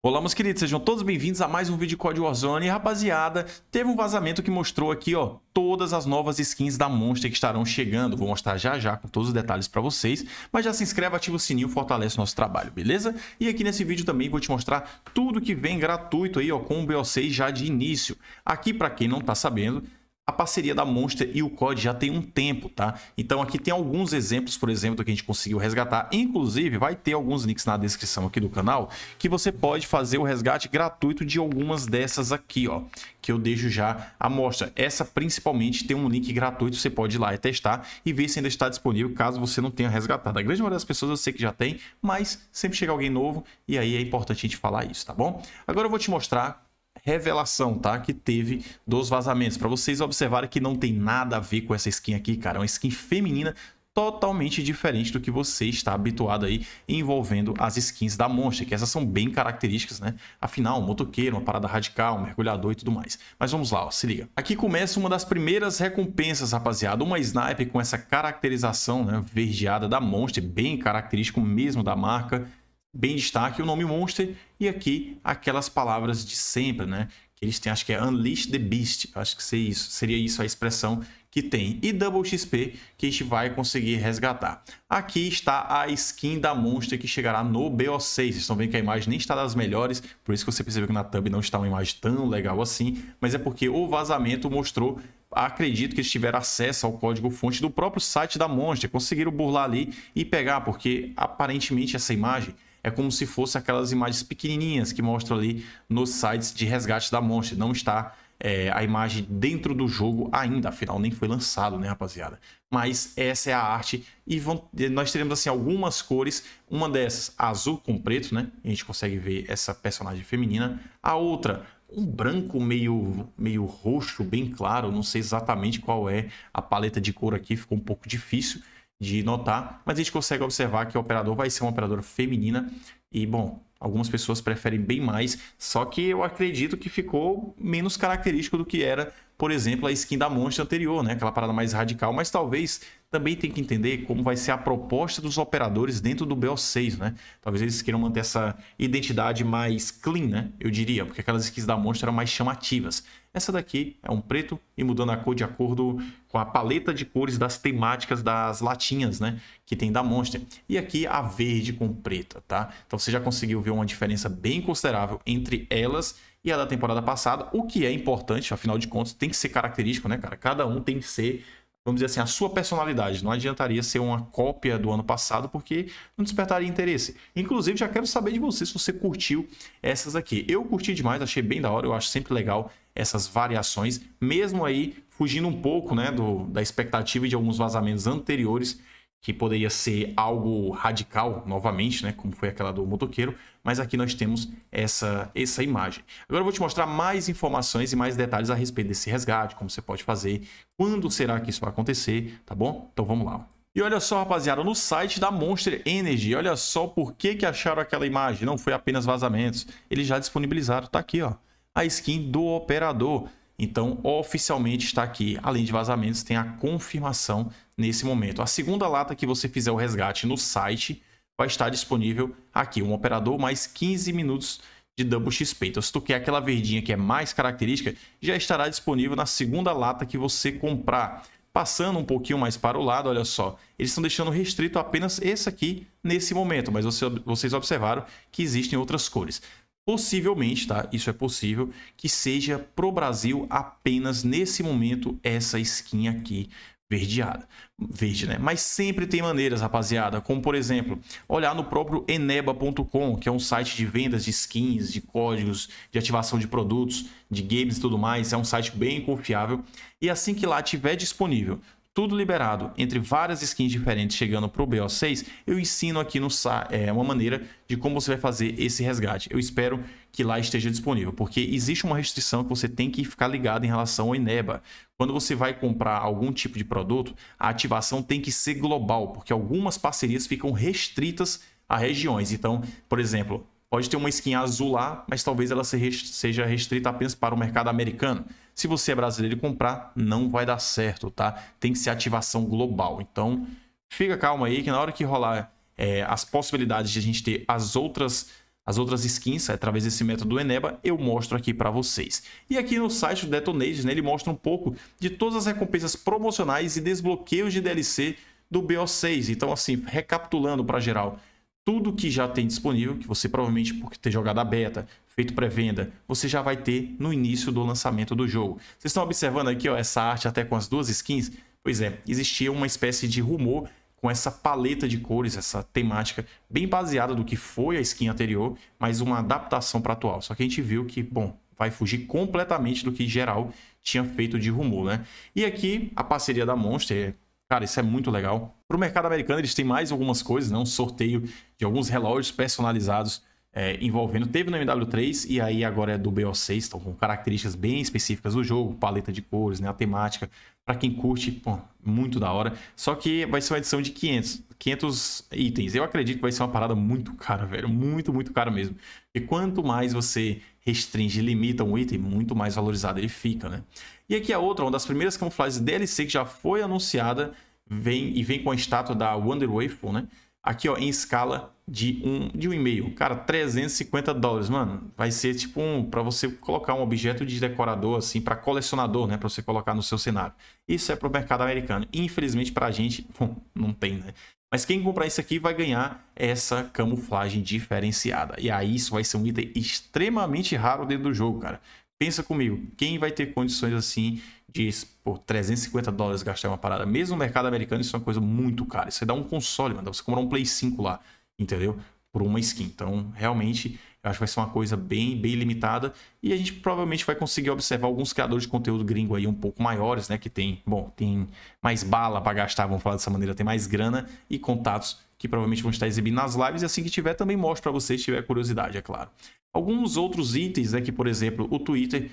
Olá, meus queridos, sejam todos bem-vindos a mais um vídeo de Código Warzone. E, rapaziada, teve um vazamento que mostrou aqui, ó, todas as novas skins da Monster que estarão chegando. Vou mostrar já já com todos os detalhes para vocês, mas já se inscreve, ativa o sininho, fortalece o nosso trabalho, beleza? E aqui nesse vídeo também vou te mostrar tudo que vem gratuito aí, ó, com o BO6 já de início. Aqui, para quem não tá sabendo, a parceria da Monster e o COD já tem um tempo, tá? Então aqui tem alguns exemplos, por exemplo, que a gente conseguiu resgatar. Inclusive, vai ter alguns links na descrição aqui do canal que você pode fazer o resgate gratuito de algumas dessas aqui, ó. Que eu deixo já a mostra. Essa principalmente tem um link gratuito, você pode ir lá e testar e ver se ainda está disponível caso você não tenha resgatado. A grande maioria das pessoas eu sei que já tem, mas sempre chega alguém novo e aí é importante a gente falar isso, tá bom? Agora eu vou te mostrar revelação, tá? Que teve dos vazamentos. Para vocês observarem que não tem nada a ver com essa skin aqui, cara. É uma skin feminina totalmente diferente do que você está habituado aí envolvendo as skins da Monster, que essas são bem características, né? Afinal, um motoqueiro, uma parada radical, um mergulhador e tudo mais. Mas vamos lá, ó, se liga. Aqui começa uma das primeiras recompensas, rapaziada. Uma sniper com essa caracterização né, verdeada da Monster, bem característico mesmo da marca bem destaque o nome Monster e aqui aquelas palavras de sempre, né? Que eles têm, acho que é Unleash the Beast, acho que seria isso, seria isso a expressão que tem. E Double XP que a gente vai conseguir resgatar. Aqui está a skin da Monster que chegará no BO6. Vocês estão vendo que a imagem nem está das melhores, por isso que você percebeu que na thumb não está uma imagem tão legal assim, mas é porque o vazamento mostrou acredito que eles tiveram acesso ao código-fonte do próprio site da Monster, conseguiram burlar ali e pegar, porque aparentemente essa imagem é como se fosse aquelas imagens pequenininhas que mostram ali nos sites de resgate da Monster. Não está é, a imagem dentro do jogo ainda, afinal nem foi lançado, né, rapaziada? Mas essa é a arte e vão, nós teremos assim algumas cores, uma dessas azul com preto, né? A gente consegue ver essa personagem feminina. A outra um branco meio meio roxo, bem claro, não sei exatamente qual é a paleta de cor aqui, ficou um pouco difícil de notar, mas a gente consegue observar que o operador vai ser uma operadora feminina e, bom, algumas pessoas preferem bem mais, só que eu acredito que ficou menos característico do que era, por exemplo, a skin da Monster anterior, né? Aquela parada mais radical, mas talvez também tem que entender como vai ser a proposta dos operadores dentro do BO6, né? Talvez eles queiram manter essa identidade mais clean, né? Eu diria, porque aquelas skins da Monster eram mais chamativas. Essa daqui é um preto e mudando a cor de acordo com a paleta de cores das temáticas das latinhas, né? Que tem da Monster. E aqui a verde com preta, tá? Então você já conseguiu ver uma diferença bem considerável entre elas e a da temporada passada, o que é importante, afinal de contas, tem que ser característico, né, cara? Cada um tem que ser vamos dizer assim, a sua personalidade. Não adiantaria ser uma cópia do ano passado, porque não despertaria interesse. Inclusive, já quero saber de você se você curtiu essas aqui. Eu curti demais, achei bem da hora, eu acho sempre legal essas variações, mesmo aí fugindo um pouco né, do, da expectativa de alguns vazamentos anteriores que poderia ser algo radical novamente, né, como foi aquela do motoqueiro, mas aqui nós temos essa, essa imagem. Agora eu vou te mostrar mais informações e mais detalhes a respeito desse resgate, como você pode fazer, quando será que isso vai acontecer, tá bom? Então vamos lá. E olha só, rapaziada, no site da Monster Energy, olha só por que, que acharam aquela imagem, não foi apenas vazamentos, eles já disponibilizaram, tá aqui, ó, a skin do operador. Então, oficialmente está aqui, além de vazamentos, tem a confirmação nesse momento. A segunda lata que você fizer o resgate no site vai estar disponível aqui, um operador mais 15 minutos de Double XP. Então, se tu quer aquela verdinha que é mais característica, já estará disponível na segunda lata que você comprar. Passando um pouquinho mais para o lado, olha só, eles estão deixando restrito apenas esse aqui nesse momento, mas você, vocês observaram que existem outras cores. Possivelmente, tá? Isso é possível que seja pro Brasil apenas nesse momento essa skin aqui verdeada, verde, né? Mas sempre tem maneiras, rapaziada, como por exemplo, olhar no próprio eneba.com, que é um site de vendas de skins, de códigos, de ativação de produtos, de games e tudo mais, é um site bem confiável. E assim que lá tiver disponível, tudo liberado entre várias skins diferentes chegando para o BO6, eu ensino aqui no é, uma maneira de como você vai fazer esse resgate. Eu espero que lá esteja disponível, porque existe uma restrição que você tem que ficar ligado em relação ao INEBA. Quando você vai comprar algum tipo de produto, a ativação tem que ser global, porque algumas parcerias ficam restritas a regiões. Então, por exemplo, pode ter uma skin azul lá, mas talvez ela seja restrita apenas para o mercado americano. Se você é brasileiro e comprar, não vai dar certo, tá? Tem que ser ativação global. Então, fica calma aí que na hora que rolar é, as possibilidades de a gente ter as outras as outras skins, através desse método Eneba, eu mostro aqui para vocês. E aqui no site do Detonage, né, ele mostra um pouco de todas as recompensas promocionais e desbloqueios de DLC do BO6. Então, assim, recapitulando para geral, tudo que já tem disponível, que você provavelmente por ter jogado a beta, feito pré-venda, você já vai ter no início do lançamento do jogo. Vocês estão observando aqui ó, essa arte até com as duas skins? Pois é, existia uma espécie de rumor com essa paleta de cores, essa temática bem baseada do que foi a skin anterior, mas uma adaptação para atual. Só que a gente viu que, bom, vai fugir completamente do que geral tinha feito de rumor, né? E aqui a parceria da Monster, cara, isso é muito legal. Para o mercado americano eles têm mais algumas coisas, né? Um sorteio de alguns relógios personalizados é, envolvendo. Teve no MW3 e aí agora é do BO6, então com características bem específicas do jogo, paleta de cores, né, a temática. Para quem curte, pô, muito da hora. Só que vai ser uma edição de 500, 500 itens. Eu acredito que vai ser uma parada muito cara, velho. Muito, muito cara mesmo. E quanto mais você restringe, limita um item, muito mais valorizado ele fica, né? E aqui a outra, uma das primeiras camuflagens DLC que já foi anunciada, vem e vem com a estátua da Wonder Wavepool, né? Aqui, ó, em escala de um de um e-mail. Cara, 350 dólares, mano. Vai ser tipo um para você colocar um objeto de decorador assim para colecionador, né, para você colocar no seu cenário. Isso é pro mercado americano. Infelizmente pra gente, bom, não tem, né? Mas quem comprar isso aqui vai ganhar essa camuflagem diferenciada. E aí isso vai ser um item extremamente raro dentro do jogo, cara. Pensa comigo, quem vai ter condições assim de por 350 dólares gastar uma parada, mesmo no mercado americano, isso é uma coisa muito cara. Você dá um console, mano, você comprar um Play 5 lá entendeu? Por uma skin. Então, realmente, eu acho que vai ser uma coisa bem, bem limitada. E a gente provavelmente vai conseguir observar alguns criadores de conteúdo gringo aí um pouco maiores, né? Que tem, bom, tem mais bala para gastar, vamos falar dessa maneira, tem mais grana e contatos que provavelmente vão estar exibindo nas lives. E assim que tiver, também mostro para vocês, se tiver curiosidade, é claro. Alguns outros itens é né, que, por exemplo, o Twitter,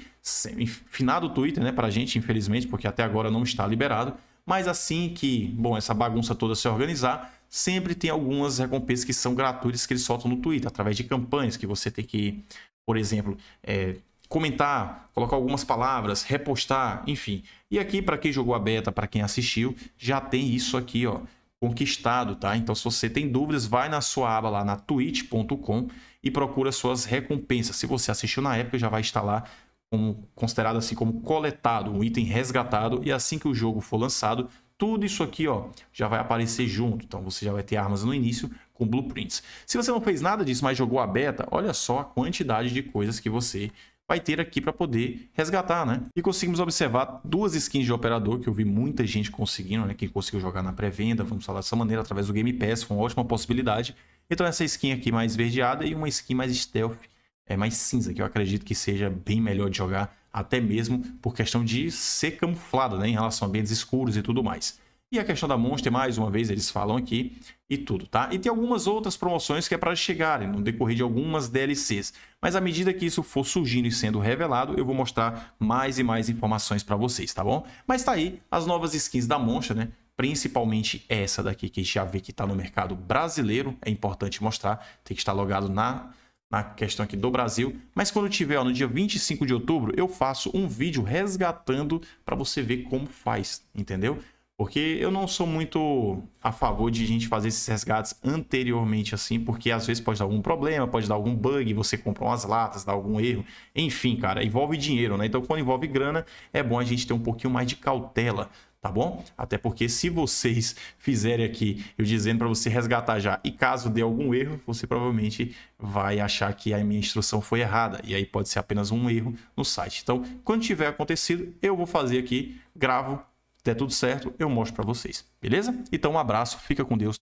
finado o Twitter, né, para a gente, infelizmente, porque até agora não está liberado, mas assim que, bom, essa bagunça toda se organizar, sempre tem algumas recompensas que são gratuitas que eles soltam no Twitter, através de campanhas que você tem que, por exemplo, é, comentar, colocar algumas palavras, repostar, enfim. E aqui, para quem jogou a beta, para quem assistiu, já tem isso aqui, ó, conquistado, tá? Então, se você tem dúvidas, vai na sua aba lá na twitch.com e procura suas recompensas. Se você assistiu na época, já vai estar lá como, considerado assim como coletado, um item resgatado, e assim que o jogo for lançado, tudo isso aqui ó, já vai aparecer junto, então você já vai ter armas no início com blueprints. Se você não fez nada disso, mas jogou a beta, olha só a quantidade de coisas que você vai ter aqui para poder resgatar, né? E conseguimos observar duas skins de operador que eu vi muita gente conseguindo, né? Quem conseguiu jogar na pré-venda, vamos falar dessa maneira, através do Game Pass, foi uma ótima possibilidade. Então essa skin aqui mais verdeada e uma skin mais stealth é mais cinza, que eu acredito que seja bem melhor de jogar, até mesmo por questão de ser camuflado, né, em relação a ambientes escuros e tudo mais. E a questão da Monster, mais uma vez, eles falam aqui e tudo, tá? E tem algumas outras promoções que é para chegarem no decorrer de algumas DLCs. Mas à medida que isso for surgindo e sendo revelado, eu vou mostrar mais e mais informações para vocês, tá bom? Mas tá aí as novas skins da Monster, né? Principalmente essa daqui que já vê que está no mercado brasileiro, é importante mostrar, tem que estar logado na na questão aqui do Brasil. Mas quando tiver ó, no dia 25 de outubro, eu faço um vídeo resgatando para você ver como faz, entendeu? Porque eu não sou muito a favor de gente fazer esses resgates anteriormente assim, porque às vezes pode dar algum problema, pode dar algum bug, você compra umas latas, dá algum erro. Enfim, cara, envolve dinheiro, né? Então, quando envolve grana, é bom a gente ter um pouquinho mais de cautela, tá bom? Até porque se vocês fizerem aqui, eu dizendo para você resgatar já, e caso dê algum erro, você provavelmente vai achar que a minha instrução foi errada. E aí pode ser apenas um erro no site. Então, quando tiver acontecido, eu vou fazer aqui, gravo der tudo certo, eu mostro para vocês, beleza? Então um abraço, fica com Deus.